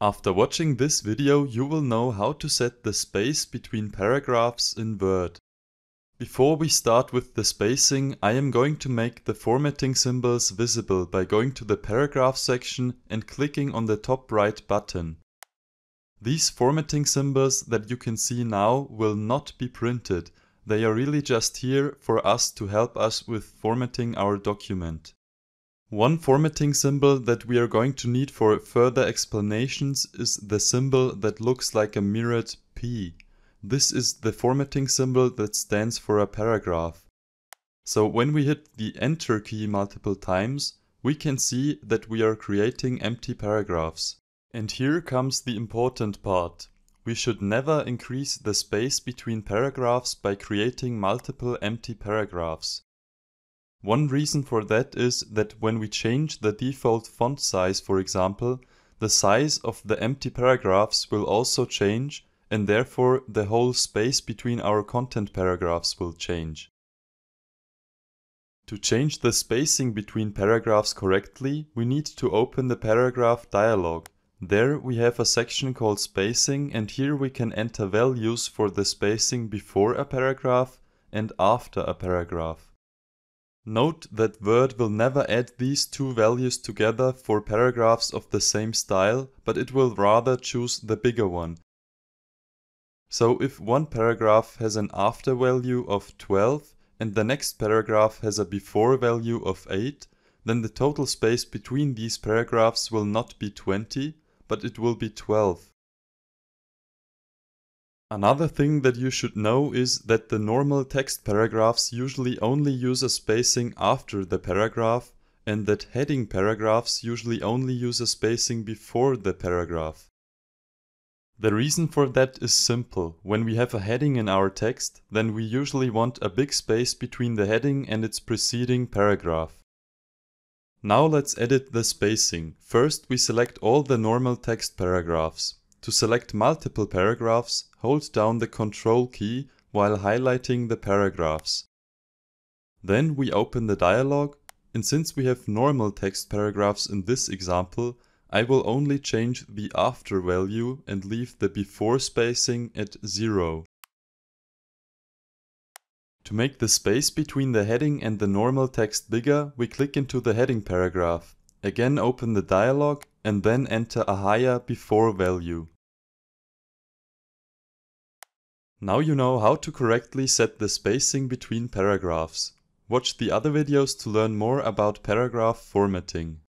After watching this video you will know how to set the space between paragraphs in Word. Before we start with the spacing, I am going to make the formatting symbols visible by going to the paragraph section and clicking on the top right button. These formatting symbols that you can see now will not be printed, they are really just here for us to help us with formatting our document. One formatting symbol that we are going to need for further explanations is the symbol that looks like a mirrored P. This is the formatting symbol that stands for a paragraph. So when we hit the enter key multiple times, we can see that we are creating empty paragraphs. And here comes the important part. We should never increase the space between paragraphs by creating multiple empty paragraphs. One reason for that is that when we change the default font size for example, the size of the empty paragraphs will also change and therefore the whole space between our content paragraphs will change. To change the spacing between paragraphs correctly, we need to open the paragraph dialog. There we have a section called spacing and here we can enter values for the spacing before a paragraph and after a paragraph. Note that Word will never add these two values together for paragraphs of the same style, but it will rather choose the bigger one. So if one paragraph has an after value of 12 and the next paragraph has a before value of 8, then the total space between these paragraphs will not be 20, but it will be 12. Another thing that you should know is that the normal text paragraphs usually only use a spacing after the paragraph and that heading paragraphs usually only use a spacing before the paragraph. The reason for that is simple. When we have a heading in our text, then we usually want a big space between the heading and its preceding paragraph. Now let's edit the spacing. First we select all the normal text paragraphs. To select multiple paragraphs, hold down the Ctrl key while highlighting the paragraphs. Then we open the dialog, and since we have normal text paragraphs in this example, I will only change the after value and leave the before spacing at 0. To make the space between the heading and the normal text bigger, we click into the heading paragraph. Again open the dialog and then enter a higher before value. Now you know how to correctly set the spacing between paragraphs. Watch the other videos to learn more about paragraph formatting.